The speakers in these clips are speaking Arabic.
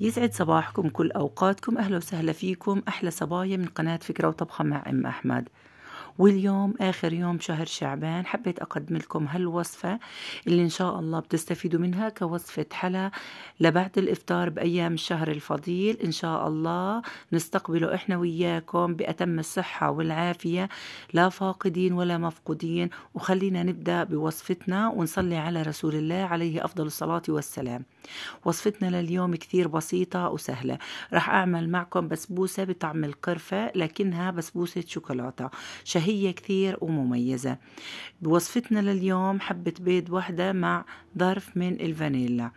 يسعد صباحكم كل أوقاتكم أهلا وسهلا فيكم أحلى صبايا من قناة فكرة وطبخة مع أم أحمد واليوم آخر يوم شهر شعبان حبيت أقدم لكم هالوصفة اللي إن شاء الله بتستفيدوا منها كوصفة حلا لبعد الإفطار بأيام الشهر الفضيل إن شاء الله نستقبله إحنا وياكم بأتم الصحة والعافية لا فاقدين ولا مفقودين وخلينا نبدأ بوصفتنا ونصلي على رسول الله عليه أفضل الصلاة والسلام وصفتنا لليوم كثير بسيطة وسهلة رح أعمل معكم بسبوسة بطعم القرفة لكنها بسبوسة شوكولاتة فهي كثير ومميزة بوصفتنا لليوم حبة بيض واحدة مع ظرف من الفانيلا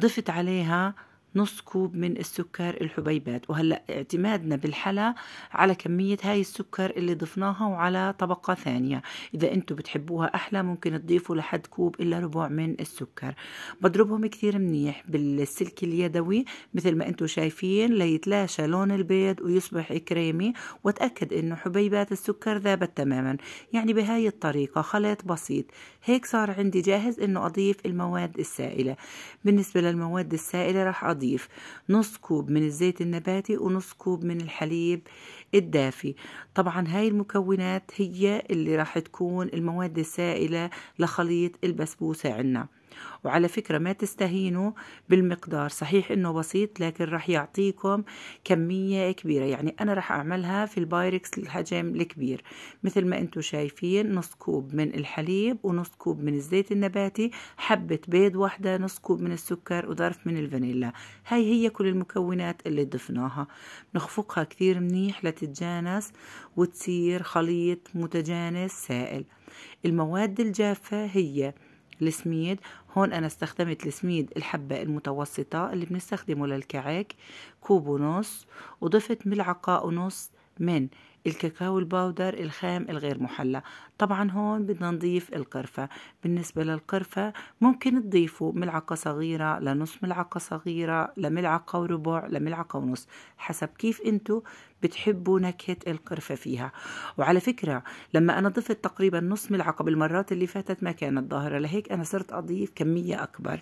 ضفت عليها نص كوب من السكر الحبيبات وهلا اعتمادنا بالحلا على كمية هاي السكر اللي ضفناها وعلى طبقة ثانية إذا أنتم بتحبوها أحلى ممكن تضيفوا لحد كوب إلا ربع من السكر بضربهم كثير منيح بالسلك اليدوي مثل ما أنتم شايفين ليتلاشى لون البيض ويصبح كريمي واتاكد أنه حبيبات السكر ذابت تماما يعني بهاي الطريقة خليط بسيط هيك صار عندي جاهز أنه أضيف المواد السائلة بالنسبة للمواد السائلة راح أضيف أضيف نص كوب من الزيت النباتي ونص كوب من الحليب الدافي طبعا هاي المكونات هي اللي راح تكون المواد السائلة لخليط البسبوسة عندنا وعلى فكرة ما تستهينوا بالمقدار صحيح انه بسيط لكن رح يعطيكم كمية كبيرة يعني انا رح اعملها في البايركس الحجم الكبير مثل ما انتم شايفين نص كوب من الحليب ونص كوب من الزيت النباتي حبة بيض واحدة نص كوب من السكر وظرف من الفانيلا هاي هي كل المكونات اللي ضفناها نخفقها كثير منيح لتتجانس وتصير خليط متجانس سائل المواد الجافة هي السميد هون أنا استخدمت السميد الحبة المتوسطة اللي بنستخدمه للكعك كوب ونص وضفت ملعقة ونص من الكاكاو الباودر الخام الغير محلى طبعا هون بدنا نضيف القرفة بالنسبة للقرفة ممكن تضيفوا ملعقة صغيرة لنص ملعقة صغيرة لملعقة وربع لملعقة ونص حسب كيف انتو بتحبوا نكهة القرفة فيها وعلى فكرة لما أنا ضفت تقريبا نص ملعقة بالمرات اللي فاتت ما كانت ظاهرة لهيك أنا صرت أضيف كمية أكبر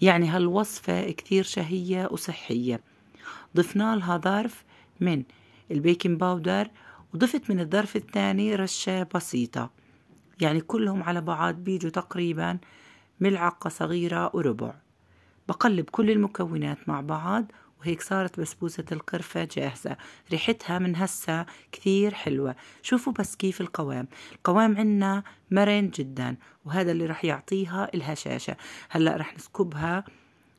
يعني هالوصفة كتير شهية وصحية ضفنا لها ظرف من البيكنج باودر وضفت من الظرف الثاني رشة بسيطة يعني كلهم على بعض بيجوا تقريبا ملعقة صغيرة وربع بقلب كل المكونات مع بعض وهيك صارت بسبوسة القرفة جاهزة ريحتها من هسا كثير حلوة شوفوا بس كيف القوام القوام عنا مرن جدا وهذا اللي رح يعطيها الهشاشة هلأ رح نسكبها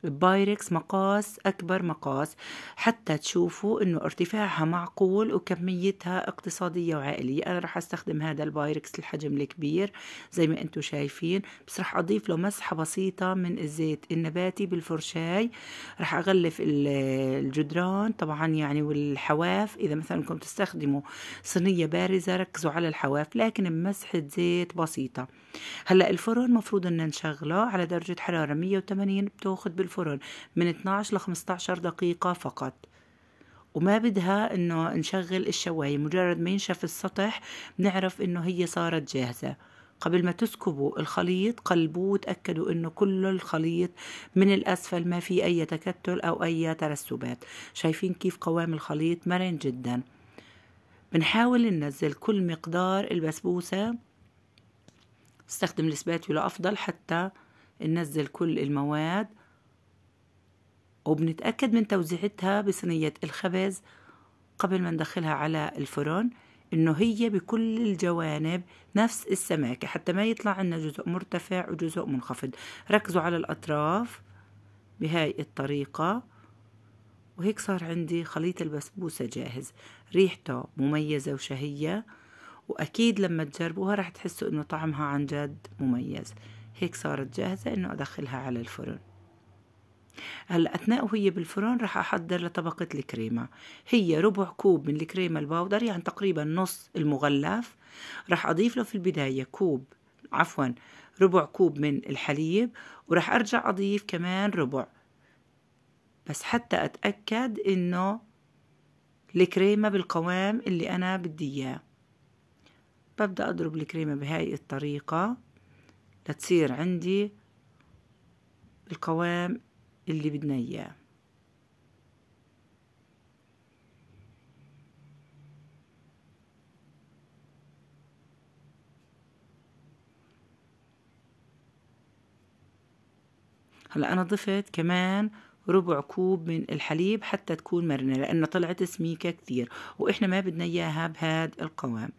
بايركس مقاس أكبر مقاس حتى تشوفوا أنه ارتفاعها معقول وكميتها اقتصادية وعائلية أنا رح أستخدم هذا البايركس الحجم الكبير زي ما أنتم شايفين بس رح أضيف له مسحة بسيطة من الزيت النباتي بالفرشاي رح أغلف الجدران طبعا يعني والحواف إذا مثلا كنتم تستخدموا صينية بارزة ركزوا على الحواف لكن بمسحة زيت بسيطة هلأ الفرن مفروض أن نشغله على درجة حرارة 180 بتاخد بال الفرن من 12 ل 15 دقيقة فقط وما بدها انه نشغل الشواية مجرد ما ينشف السطح بنعرف انه هي صارت جاهزة قبل ما تسكبوا الخليط قلبوه وتأكدوا انه كل الخليط من الاسفل ما في اي تكتل او اي ترسبات شايفين كيف قوام الخليط مرن جدا بنحاول ننزل كل مقدار البسبوسة استخدم الاسباتيولا افضل حتى ننزل كل المواد وبنتأكد من توزيعتها بصينية الخبز قبل ما ندخلها على الفرن انه هي بكل الجوانب نفس السماكة حتى ما يطلع عنا جزء مرتفع وجزء منخفض ركزوا على الأطراف بهاي الطريقة وهيك صار عندي خليط البسبوسة جاهز ريحته مميزة وشهية وأكيد لما تجربوها رح تحسوا إنه طعمها عن جد مميز هيك صارت جاهزة إنه أدخلها على الفرن هلا اثناء وهي بالفرن رح احضر لطبقه الكريمه هي ربع كوب من الكريمه الباودر يعني تقريبا نص المغلف رح اضيف له في البدايه كوب عفوا ربع كوب من الحليب ورح ارجع اضيف كمان ربع بس حتى اتاكد انه الكريمه بالقوام اللي انا بدي اياه ببدا اضرب الكريمه بهاي الطريقه لتصير عندي القوام اللي بدنا إياه هلا أنا ضفت كمان ربع كوب من الحليب حتى تكون مرنة لأنه طلعت سميكة كثير وإحنا ما بدنا إياها بهذا القوام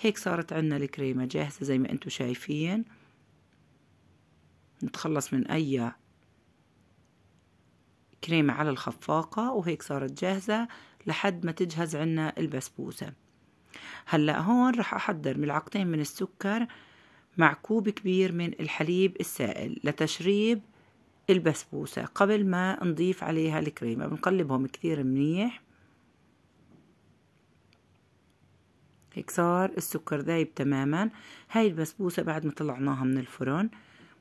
هيك صارت عندنا الكريمة جاهزة زي ما أنتم شايفين نتخلص من أي كريمة على الخفاقة وهيك صارت جاهزة لحد ما تجهز عنا البسبوسة هلأ هون رح أحضر ملعقتين من السكر مع كوب كبير من الحليب السائل لتشريب البسبوسة قبل ما نضيف عليها الكريمة بنقلبهم كثير منيح هيك صار السكر ذايب تماما هاي البسبوسة بعد ما طلعناها من الفرن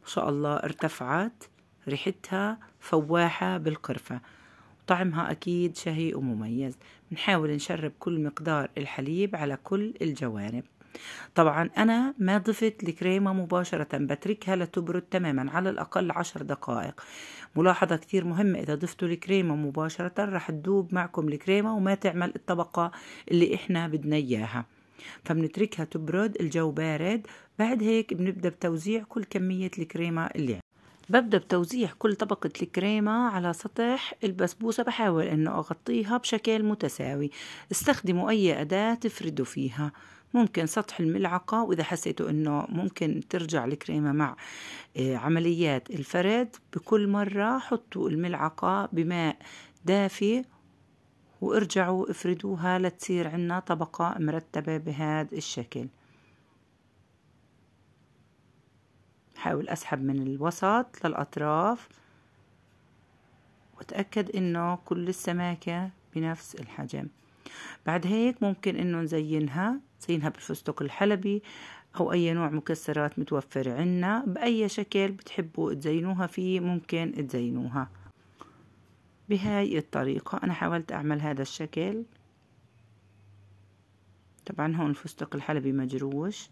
ما شاء الله ارتفعت ريحتها فواحة بالقرفة طعمها أكيد شهي ومميز بنحاول نشرب كل مقدار الحليب على كل الجوانب طبعا أنا ما ضفت الكريمة مباشرة بتركها لتبرد تماما على الأقل عشر دقائق ملاحظة كتير مهمة إذا ضفتوا الكريمة مباشرة رح تدوب معكم الكريمة وما تعمل الطبقة اللي إحنا بدنا إياها فبنتركها تبرد الجو بارد بعد هيك بنبدأ بتوزيع كل كمية الكريمة اللي ببدأ بتوزيع كل طبقة الكريمة على سطح البسبوسة بحاول أنه أغطيها بشكل متساوي استخدموا أي أداة تفردوا فيها ممكن سطح الملعقة وإذا حسيتوا أنه ممكن ترجع الكريمة مع آه، عمليات الفرد بكل مرة حطوا الملعقة بماء دافي وارجعوا افردوها لتصير عنا طبقة مرتبة بهذا الشكل حاول أسحب من الوسط للأطراف وتأكد إنه كل السماكة بنفس الحجم بعد هيك ممكن إنه نزينها زينها بالفستق الحلبي أو أي نوع مكسرات متوفر عنا بأي شكل بتحبوا تزينوها فيه ممكن تزينوها بهاي الطريقة أنا حاولت أعمل هذا الشكل طبعا هون الفستق الحلبي مجروش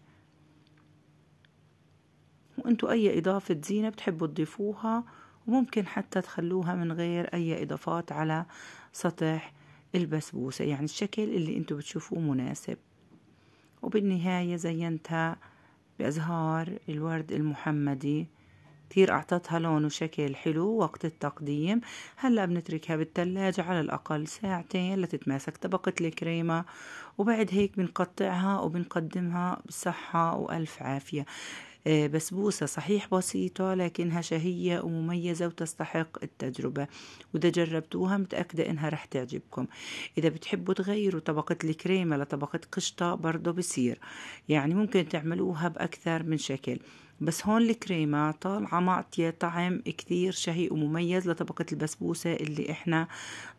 انتوا اي اضافة زينة بتحبوا تضيفوها وممكن حتى تخلوها من غير اي اضافات على سطح البسبوسة يعني الشكل اللي انتوا بتشوفوه مناسب وبالنهاية زينتها بأزهار الورد المحمدي كتير أعطتها لون وشكل حلو وقت التقديم هلأ بنتركها بالتلاجة على الأقل ساعتين لتتماسك طبقة الكريمة وبعد هيك بنقطعها وبنقدمها بصحة وألف عافية آه، بسبوسة صحيح بسيطة لكنها شهية ومميزة وتستحق التجربة وإذا جربتوها متأكدة إنها رح تعجبكم إذا بتحبوا تغيروا طبقة الكريمة لطبقة قشطة برضو بصير يعني ممكن تعملوها بأكثر من شكل بس هون الكريمة طالعة معطية طعم كتير شهي ومميز لطبقة البسبوسة اللي احنا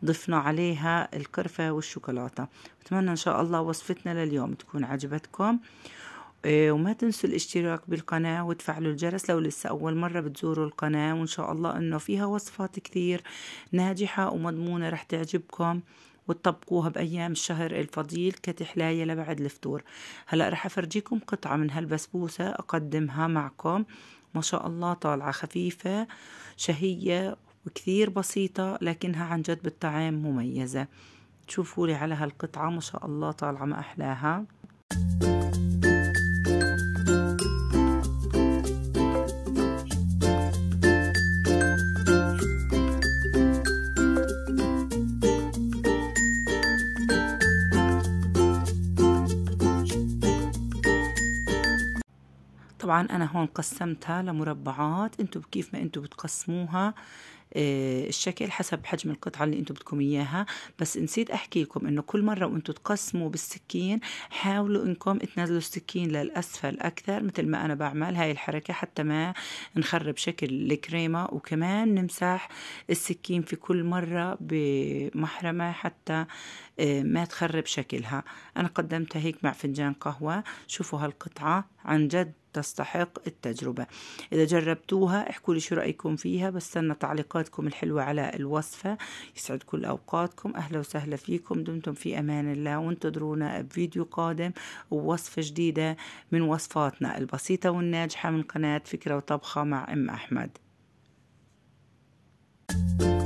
ضفنا عليها القرفة والشوكولاتة بتمنى ان شاء الله وصفتنا لليوم تكون عجبتكم إيه، وما تنسوا الاشتراك بالقناة وتفعلوا الجرس لو لسه أول مرة بتزوروا القناة وإن شاء الله أنه فيها وصفات كثير ناجحة ومضمونة رح تعجبكم وتطبقوها بأيام الشهر الفضيل كتحلاية لبعد الفطور هلأ رح أفرجيكم قطعة من هالبسبوسة أقدمها معكم ما شاء الله طالعة خفيفة شهية وكثير بسيطة لكنها عن جد بالطعام مميزة شوفوا لي على هالقطعة ما شاء الله طالعة ما أحلاها طبعا أنا هون قسمتها لمربعات انتم كيف ما انتم بتقسموها آه، الشكل حسب حجم القطعة اللي انتم بدكم اياها بس نسيت احكي لكم انه كل مرة وانتم تقسموا بالسكين حاولوا انكم تنزلوا السكين للاسفل اكثر مثل ما انا بعمل هاي الحركة حتى ما نخرب شكل الكريمة وكمان نمسح السكين في كل مرة بمحرمة حتى آه، ما تخرب شكلها انا قدمتها هيك مع فنجان قهوة شوفوا هالقطعة عن جد تستحق التجربة إذا جربتوها احكوا لي شو رأيكم فيها بستنى تعليقاتكم الحلوة على الوصفة يسعد كل أوقاتكم أهلا وسهلا فيكم دمتم في أمان الله وانتظرونا بفيديو قادم ووصفة جديدة من وصفاتنا البسيطة والناجحة من قناة فكرة وطبخة مع أم أحمد thank you